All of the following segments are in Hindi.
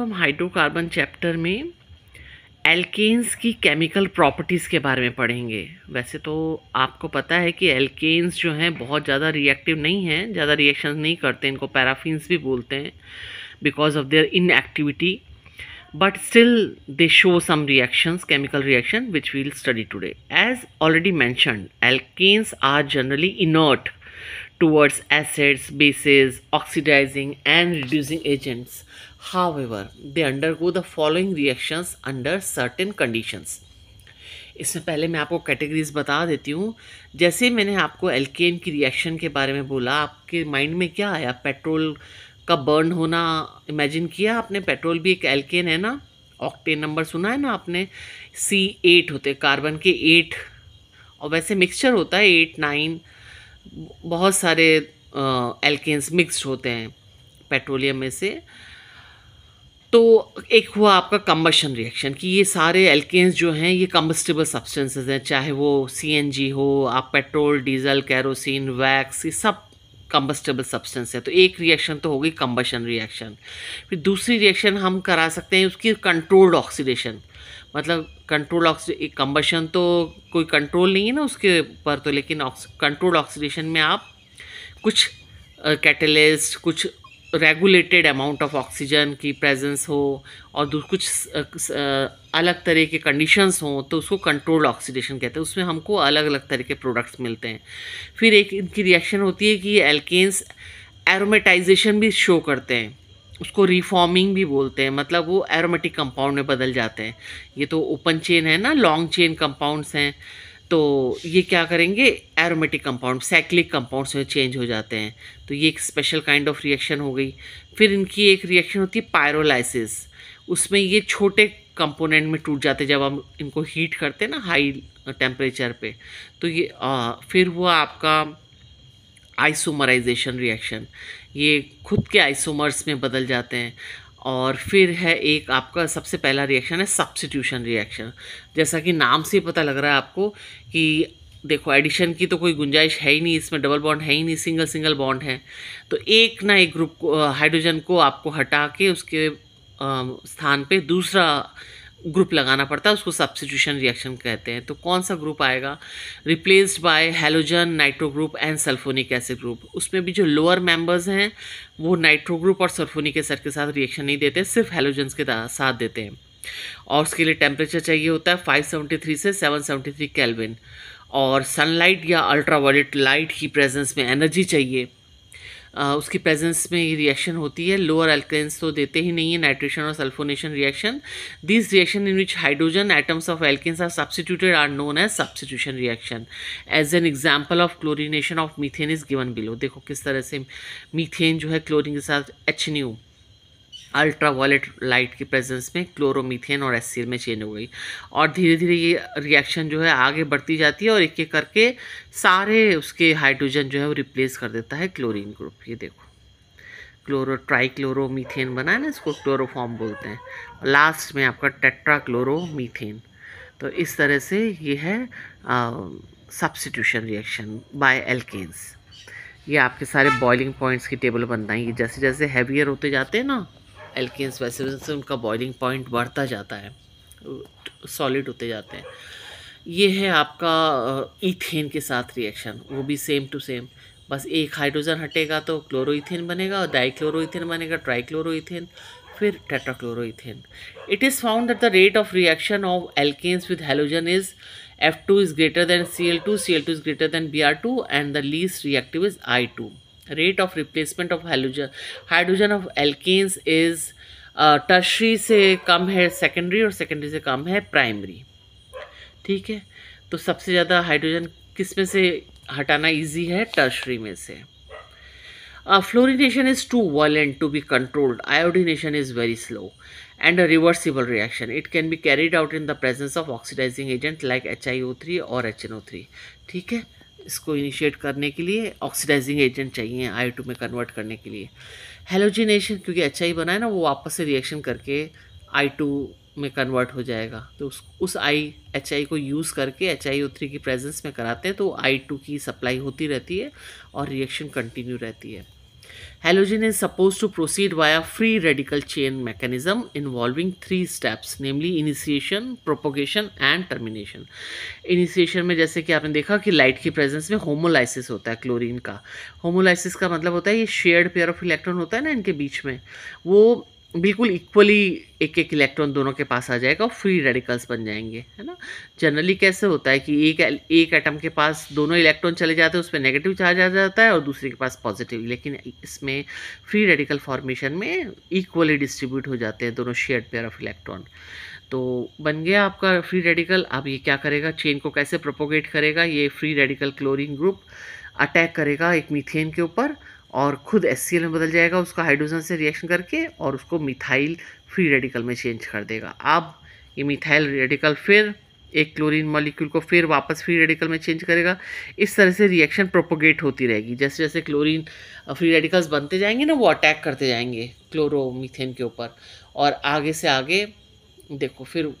हम हाइड्रोकार्बन चैप्टर में एल्केन्स की केमिकल प्रॉपर्टीज़ के बारे में पढ़ेंगे वैसे तो आपको पता है कि एल्केन्स जो हैं बहुत ज़्यादा रिएक्टिव नहीं हैं ज़्यादा रिएक्शन नहीं करते इनको पैराफिन्स भी बोलते हैं because of their inactivity but still they show some reactions chemical reaction which we'll study today as already mentioned alkanes are generally inert towards acids, bases, oxidizing and reducing agents. However, they undergo the following reactions under certain conditions. इसमें पहले मैं आपको कैटेगरीज बता देती हूँ जैसे मैंने आपको एल्केन की रिएक्शन के बारे में बोला आपके माइंड में क्या आया पेट्रोल का बर्न होना इमेजिन किया आपने पेट्रोल भी एक एल्केन है ना ऑक्टेन नंबर सुना है ना आपने सी एट होते कार्बन के एट और वैसे मिक्सचर होता है एट नाइन बहुत सारे एल्केन्स मिक्स्ड होते हैं पेट्रोलियम में से तो एक हुआ आपका कम्बशन रिएक्शन कि ये सारे एल्केन्स जो हैं ये कम्बस्टेबल सब्सटेंसेस हैं चाहे वो सीएनजी हो आप पेट्रोल डीजल कैरोसिन वैक्स ये सब कम्बस्टेबल सब्सटेंस है तो एक रिएक्शन तो होगी कम्बशन रिएक्शन फिर दूसरी रिएक्शन हम करा सकते हैं उसकी कंट्रोल्ड ऑक्सीडेशन मतलब कंट्रोल ऑक्सी कम्बशन तो कोई कंट्रोल नहीं है ना उसके ऊपर तो लेकिन कंट्रोल्ड ऑक्सीडेशन में आप कुछ कैटलिस्ट uh, कुछ रेगुलेटेड अमाउंट ऑफ ऑक्सीजन की प्रेजेंस हो और कुछ अलग तरह के कंडीशंस हों तो उसको कंट्रोल्ड ऑक्सीडेशन कहते हैं उसमें हमको अलग अलग तरह के प्रोडक्ट्स मिलते हैं फिर एक इनकी रिएक्शन होती है कि ये एल्केन्स एरोमेटाइजेशन भी शो करते हैं उसको रिफॉर्मिंग भी बोलते हैं मतलब वो एरोमेटिक कंपाउंड में बदल जाते हैं ये तो ओपन चेन है ना लॉन्ग चेन कंपाउंड्स हैं तो ये क्या करेंगे एरोमेटिक कंपाउंड साइक्लिक कंपाउंड्स में चेंज हो जाते हैं तो ये एक स्पेशल काइंड ऑफ रिएक्शन हो गई फिर इनकी एक रिएक्शन होती है पायरोलाइसिस उसमें ये छोटे कंपोनेंट में टूट जाते जब हम इनको हीट करते हैं ना हाई टेम्परेचर पे तो ये आ, फिर हुआ आपका आइसोमराइजेशन रिएक्शन ये खुद के आइसोमर्स में बदल जाते हैं और फिर है एक आपका सबसे पहला रिएक्शन है सब्सिट्यूशन रिएक्शन जैसा कि नाम से पता लग रहा है आपको कि देखो एडिशन की तो कोई गुंजाइश है ही नहीं इसमें डबल बॉन्ड है ही नहीं सिंगल सिंगल बॉन्ड है तो एक ना एक ग्रुप को हाइड्रोजन को आपको हटा के उसके स्थान पे दूसरा ग्रुप लगाना पड़ता है उसको सब्सिट्यूशन रिएक्शन कहते हैं तो कौन सा ग्रुप आएगा replaced by halogen nitro group and sulfonic acid group उसमें भी जो लोअर मेंबर्स हैं वो नाइट्रो ग्रुप और सल्फोनिक एसिड के साथ रिएक्शन नहीं देते सिर्फ हेलोजन के साथ देते हैं और उसके लिए टेम्परेचर चाहिए होता है फाइव से सेवन सेवेंटी और सनलाइट या अल्ट्रावायलेट लाइट की प्रेजेंस में एनर्जी चाहिए उसकी प्रेजेंस में ये रिएक्शन होती है लोअर एल्केन्स तो देते ही नहीं है नाइट्रेशन और sulphonation reaction this reaction in which hydrogen atoms of alkanes are substituted are known as substitution reaction as an example of chlorination of methane is given below देखो किस तरह से मीथेन जो है क्लोरिन के साथ h nu ultraviolet light की प्रेजेंस में क्लोरोमीथेन और एसिल में चेंज हो गई और धीरे धीरे ये रिएक्शन जो है आगे बढ़ती जाती है और एक एक करके सारे उसके हाइड्रोजन जो है वो रिप्लेस कर देता है क्लोरीन ग्रुप ये देखो क्लोरो ट्राईक्लोरोमीथेन बना है ना इसको क्लोरोफॉर्म बोलते हैं लास्ट में आपका टेट्रा क्लोरोमीथेन तो इस तरह से ये है सब्सिट्यूशन रिएक्शन बाय एल्केन्स ये आपके सारे बॉइलिंग पॉइंट्स की टेबल बनता है ये जैसे जैसे हैवियर होते जाते हैं ना एल्केन्स वैसे वैसे उनका बॉइलिंग पॉइंट बढ़ता जाता है सॉलिड होते जाते हैं ये है आपका इथेन के साथ रिएक्शन वो भी सेम टू सेम बस एक हाइड्रोजन हटेगा तो क्लोरोइथेन बनेगा और डाइक्लोरोइथेन बनेगा ट्राइक्लोरोइथेन फिर tetrachloroethane it is found at the rate of reaction of alkanes with halogen is F two two is greater C L C L two is greater than B R two and the the reactive is I two rate of replacement of hydrogen hydrogen of alkanes is tertiary से कम है सेकेंडरी और सेकेंडरी से कम है प्राइमरी ठीक है तो सबसे ज़्यादा हाइड्रोजन किस में से हटाना इजी है टर्शरी में से fluorination is too violent to be controlled iodination is very slow and a reversible reaction it can be carried out in the presence of oxidising agent like H I O three और एच एन ओ थ्री ठीक है इसको इनिशिएट करने के लिए ऑक्सीडाइजिंग एजेंट चाहिए आई टू में कन्वर्ट करने के लिए हेलोजिनेशन क्योंकि अच्छा ही बना है ना वो वापस से रिएक्शन करके आई टू में कन्वर्ट हो जाएगा तो उस उस आई एच आई को यूज़ करके एच आई ओ थ्री की प्रेजेंस में कराते हैं तो आई टू की सप्लाई होती रहती है और रिएक्शन कंटिन्यू रहती है Halogen is supposed to proceed via free radical chain mechanism involving three steps namely initiation, propagation and termination. Initiation में जैसे कि आपने देखा कि light की presence में homolysis होता है chlorine का Homolysis का मतलब होता है ये shared pair of electron होता है ना इनके बीच में वो बिल्कुल इक्वली एक एक इलेक्ट्रॉन दोनों के पास आ जाएगा और फ्री रेडिकल्स बन जाएंगे है ना जनरली कैसे होता है कि एक एक एटम के पास दोनों इलेक्ट्रॉन चले जाते हैं उस पर नेगेटिव चार्ज आ जाता है और दूसरे के पास पॉजिटिव लेकिन इसमें फ्री रेडिकल फॉर्मेशन में इक्वली डिस्ट्रीब्यूट हो जाते हैं दोनों शेयर पेयर ऑफ इलेक्ट्रॉन तो बन गया आपका फ्री रेडिकल अब ये क्या करेगा चेन को कैसे प्रोपोगेट करेगा ये free radical chlorine group attack करेगा एक मीथेन के ऊपर और खुद एस में बदल जाएगा उसका हाइड्रोजन से रिएक्शन करके और उसको मिथाइल फ्री रेडिकल में चेंज कर देगा अब ये मिथाइल रेडिकल फिर एक क्लोरीन मॉलिक्यूल को फिर वापस फ्री रेडिकल में चेंज करेगा इस तरह से रिएक्शन प्रोपोगेट होती रहेगी जैसे जैसे क्लोरीन फ्री रेडिकल्स बनते जाएंगे ना वो अटैक करते जाएंगे क्लोरोमीथेन के ऊपर और आगे से आगे देखो फिर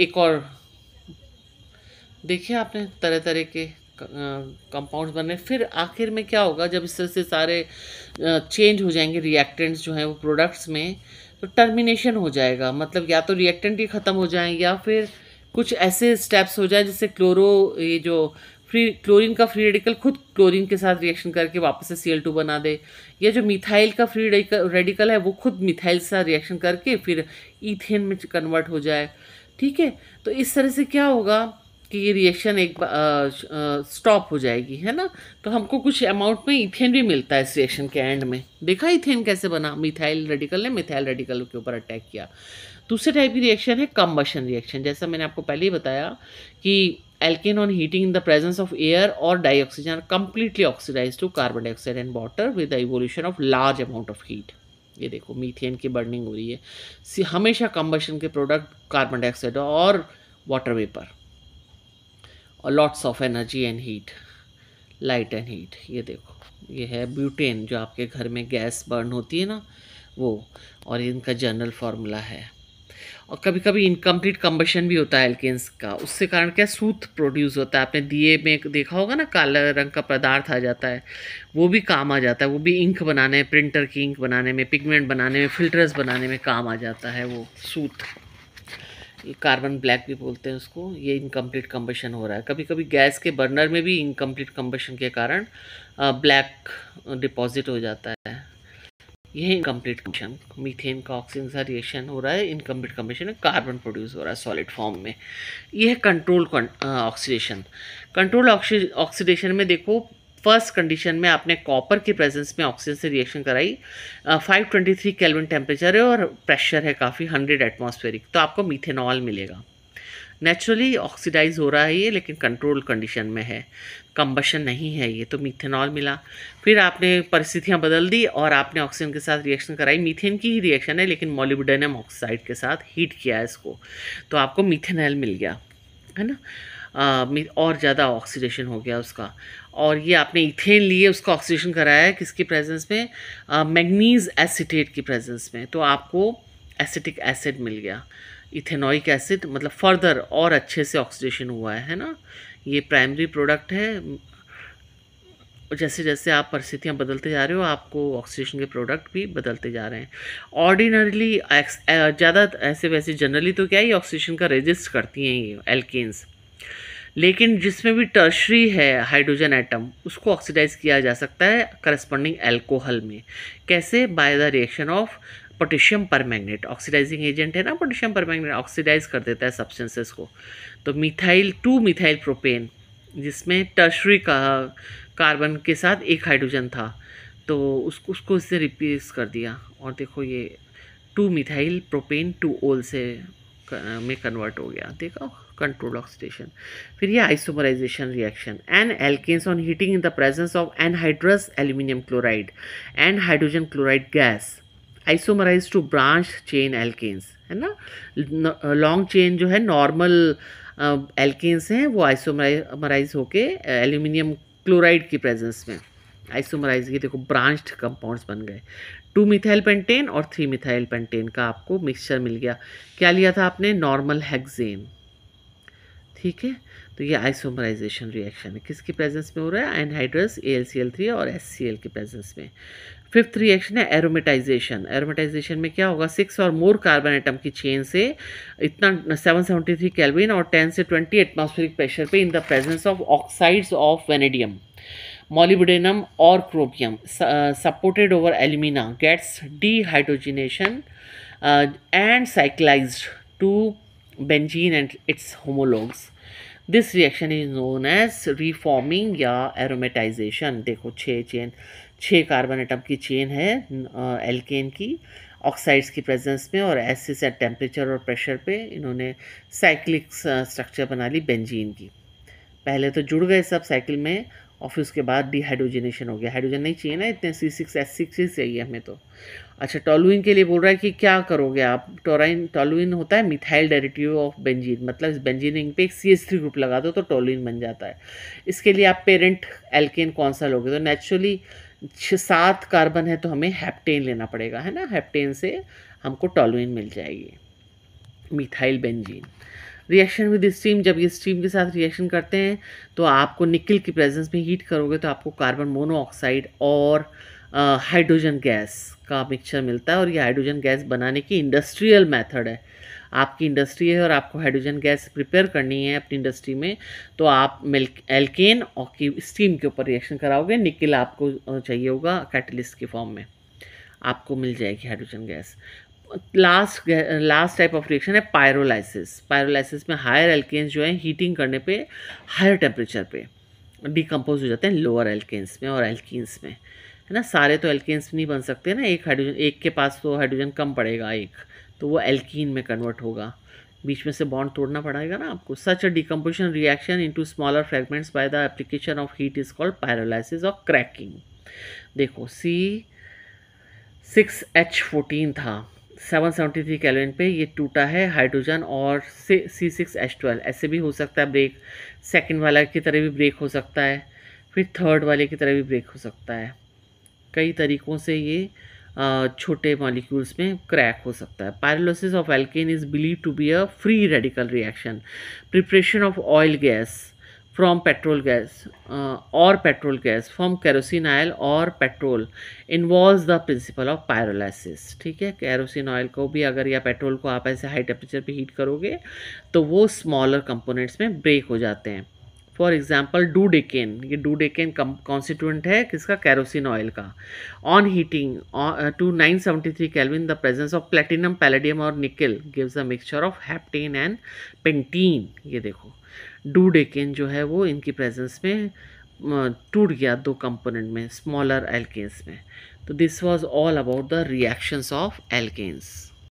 एक और देखिए आपने तरह तरह के कंपाउंड्स बन रहे हैं फिर आखिर में क्या होगा जब इस तरह से सारे चेंज हो जाएंगे रिएक्टेंट्स जो हैं वो प्रोडक्ट्स में तो टर्मिनेशन हो जाएगा मतलब या तो रिएक्टेंट ही ख़त्म हो जाए या फिर कुछ ऐसे स्टेप्स हो जाए जिससे क्लोरो ये जो फ्री क्लोरीन का फ्री रेडिकल खुद क्लोरीन के साथ रिएक्शन करके वापस से सी बना दे या जो मिथाइल का फ्री रेडिकल है वो खुद मिथाइल के साथ रिएक्शन करके फिर ईथेन में कन्वर्ट हो जाए ठीक है तो इस तरह से क्या होगा कि ये रिएक्शन एक स्टॉप हो जाएगी है ना तो हमको कुछ अमाउंट में इथेन भी मिलता है इस रिएक्शन के एंड में देखा इथेन कैसे बना मिथाइल रेडिकल ने मिथाइल रेडिकल के ऊपर अटैक किया दूसरे टाइप की रिएक्शन है कम्बशन रिएक्शन जैसा मैंने आपको पहले ही बताया कि alkane on heating in the presence of air और dioxygen are completely oxidised to carbon dioxide and water with the evolution of large amount of heat ये देखो मीथेन की बर्निंग हो रही है हमेशा कम्बशन के प्रोडक्ट कार्बन डाइऑक्साइड और वाटर वेपर और lots of energy and heat light and heat ये देखो ये है ब्यूटेन जो आपके घर में गैस बर्न होती है ना वो और इनका जनरल फार्मूला है और कभी कभी इनकम्प्लीट कम्बशन भी होता है एल्केन्स का उससे कारण क्या सूत प्रोड्यूस होता है आपने दिए में देखा होगा ना काला रंग का पदार्थ आ जाता है वो भी काम आ जाता है वो भी इंक बनाने प्रिंटर की इंक बनाने में पिगमेंट बनाने में फिल्टर्स बनाने में काम आ जाता है वो सूत ये कार्बन ब्लैक भी बोलते हैं उसको ये इनकम्प्लीट कम्बशन हो रहा है कभी कभी गैस के बर्नर में भी इनकम्प्लीट कम्बशन के कारण ब्लैक डिपॉजिट हो जाता है यह इनकम्प्लीट कम्बशन मीथेन का ऑक्सीजन का रिएक्शन हो रहा है इनकम्प्लीट कम्बशन में कार्बन प्रोड्यूस हो रहा है सॉलिड फॉर्म में यह है कंट्रोल ऑक्सीडेशन कंट्रोल ऑक्सीडेशन में देखो फर्स्ट कंडीशन में आपने कॉपर की प्रेजेंस में ऑक्सीजन से रिएक्शन कराई 523 केल्विन टेम्परेचर है और प्रेशर है काफ़ी 100 एटमॉस्फेरिक तो आपको मीथेनॉल मिलेगा नेचुरली ऑक्सीडाइज हो रहा है ये लेकिन कंट्रोल कंडीशन में है कंबशन नहीं है ये तो मीथेनॉल मिला फिर आपने परिस्थितियाँ बदल दी और आपने ऑक्सीजन के साथ रिएक्शन कराई मीथेन की ही रिएक्शन है लेकिन मोलिबडेनम ऑक्साइड के साथ हीट किया है इसको तो आपको मीथेनॉल मिल गया है ना और ज़्यादा ऑक्सीडेशन हो गया उसका और ये आपने इथेन लिए उसका ऑक्सीजन कराया है किसकी प्रेजेंस में मैग्नीज एसिटेट की प्रेजेंस में तो आपको एसिटिक एसिड मिल गया इथेनॉइक एसिड मतलब फर्दर और अच्छे से ऑक्सीडेशन हुआ है है ना ये प्राइमरी प्रोडक्ट है जैसे जैसे आप परिस्थितियाँ बदलते जा रहे हो आपको ऑक्सीजन के प्रोडक्ट भी बदलते जा रहे हैं ऑर्डिनरली ज़्यादा ऐसे वैसे जनरली तो क्या ही ऑक्सीजन का रजिस्ट करती हैं ये एल्केन्स लेकिन जिसमें भी टर्शरी है हाइड्रोजन एटम उसको ऑक्सीडाइज किया जा सकता है करस्पॉन्डिंग एल्कोहल में कैसे by the reaction of potassium permanganate oxidising agent है ना पोटेशियम पर मैगनेट ऑक्सीडाइज कर देता है सब्सटेंसेस को तो मिथाइल टू मिथाइल प्रोपेन जिसमें टर्शरी का कार्बन के साथ एक हाइड्रोजन था तो उसको उसको इससे रिप्लेस कर दिया और देखो ये टू मिथाइल प्रोपेन टू ओल से में कन्वर्ट हो गया देखो कंट्रोल ऑक्सीडेशन फिर ये isomerisation reaction n alkanes on heating in the presence of anhydrous aluminium chloride and hydrogen chloride gas isomerise to branch chain alkanes है ना लॉन्ग चेन जो है नॉर्मल एल्केन्स uh, हैं वो आइसोमराइज होके एल्यूमिनियम uh, क्लोराइड की प्रेजेंस में आइसोमराइज ये देखो ब्रांच्ड कंपाउंड्स बन गए टू मिथाइल पेंटेन और थ्री मिथाइल पेंटेन का आपको मिक्सचर मिल गया क्या लिया था आपने नॉर्मल हेक्सेन ठीक है तो ये आइसोमराइजेशन रिएक्शन है किसकी प्रेजेंस में हो रहा है एनहाइड्रस ए और एस के प्रेजेंस में फिफ्थ रिएक्शन है एरोमेटाइजेशन एरोमेटाइजेशन में क्या होगा सिक्स और मोर कार्बन एटम की चेन से इतना सेवन सेवेंटी थ्री कैलविन और टेन से ट्वेंटी एटमोस्फेरिक प्रेशर पे in the presence of oxides of vanadium molybdenum और chromium supported over alumina gets dehydrogenation and cyclised to benzene and its homologues this reaction is known as reforming या एरोमेटाइजेशन देखो छः चेन छः कार्बन एटम की चेन है एल्केन की ऑक्साइड्स की प्रेजेंस में और एसिस एट टेम्परेचर और प्रेशर पे इन्होंने साइक्लिक स्ट्रक्चर बना ली बेंजीन की पहले तो जुड़ गए सब साइकिल में और फिर उसके बाद डिहाइड्रोजनेशन हो गया हाइड्रोजन नहीं चाहिए ना इतने सी सिक्स एस सिक्स ही चाहिए हमें तो अच्छा टॉलुइन के लिए बोल रहा है कि क्या करोगे आप टोराइन टॉलुइन होता है मिथाइल डायरेटिव ऑफ बेंजीन मतलब इस रिंग पे एक सी एस थ्री ग्रुप लगा दो तो टॉलुइन बन जाता है इसके लिए आप पेरेंट एल्केन कौन सा लोगे तो नेचुरली छः सात कार्बन है तो हमें हैप्टेन लेना पड़ेगा है ना हैप्टेन से हमको टॉलुइन मिल जाएगी methyl benzene reaction with steam जब ये स्टीम के साथ रिएक्शन करते हैं तो आपको निकल की प्रेजेंस में हीट करोगे तो आपको कार्बन मोनोऑक्साइड और हाइड्रोजन गैस का मिक्सचर मिलता है और ये हाइड्रोजन गैस बनाने की इंडस्ट्रियल मेथड है आपकी इंडस्ट्री है और आपको हाइड्रोजन गैस प्रिपेयर करनी है अपनी इंडस्ट्री में तो आप मिल्क एल्केन और की स्टीम के ऊपर रिएक्शन कराओगे निकिल आपको चाहिए होगा कैटलिस्ट के फॉर्म में आपको मिल जाएगी hydrogen gas last last type of reaction है पायरोलाइसिस पायरोलाइसिस में हायर एल्केन्स जो है हीटिंग करने पर हायर टेम्परेचर पर डिकम्पोज हो जाते हैं लोअर एल्केन्स में और एल्किन्स में है ना सारे तो एल्किन्स नहीं बन सकते ना एक हाइड्रोजन एक के पास तो हाइड्रोजन कम पड़ेगा एक तो वो एल्कीन में कन्वर्ट होगा बीच में से बॉन्ड तोड़ना पड़ेगा ना आपको such a decomposition reaction into smaller fragments by the application of heat is called pyrolysis और क्रैकिंग देखो सी सिक्स एच फोर्टीन था सेवन सेवेंटी थ्री कैलोन पे ये टूटा है हाइड्रोजन और सी सिक्स एच ट्वेल्व ऐसे भी हो सकता है ब्रेक सेकेंड वाला की तरह भी ब्रेक हो सकता है फिर थर्ड वाले की तरह भी ब्रेक हो सकता है कई तरीकों से ये छोटे मॉलिक्यूल्स में क्रैक हो सकता है pyrolysis of alkane is believe to be a free radical reaction preparation of oil gas from petrol gas और petrol gas from kerosene oil और petrol involve the principle of pyrolysis ठीक है कैरोसिन ऑयल को भी अगर या पेट्रोल को आप ऐसे हाई टेम्परेचर पर हीट करोगे तो वो स्मॉलर कंपोनेंट्स में ब्रेक हो जाते हैं फॉर एग्जाम्पल डू डेकेन ये डू डेकेन कॉन्स्टिट्यूंट है किसका कैरोसिन ऑयल का on heating to 973 seventy three kelvin the presence of platinum palladium और nickel gives a mixture of heptene and pentene ये देखो डू डेकेन जो है वो इनकी प्रेजेंस में टूट गया दो कंपोनेंट में स्मॉलर एल्केन्स में तो this was all about the reactions of alkanes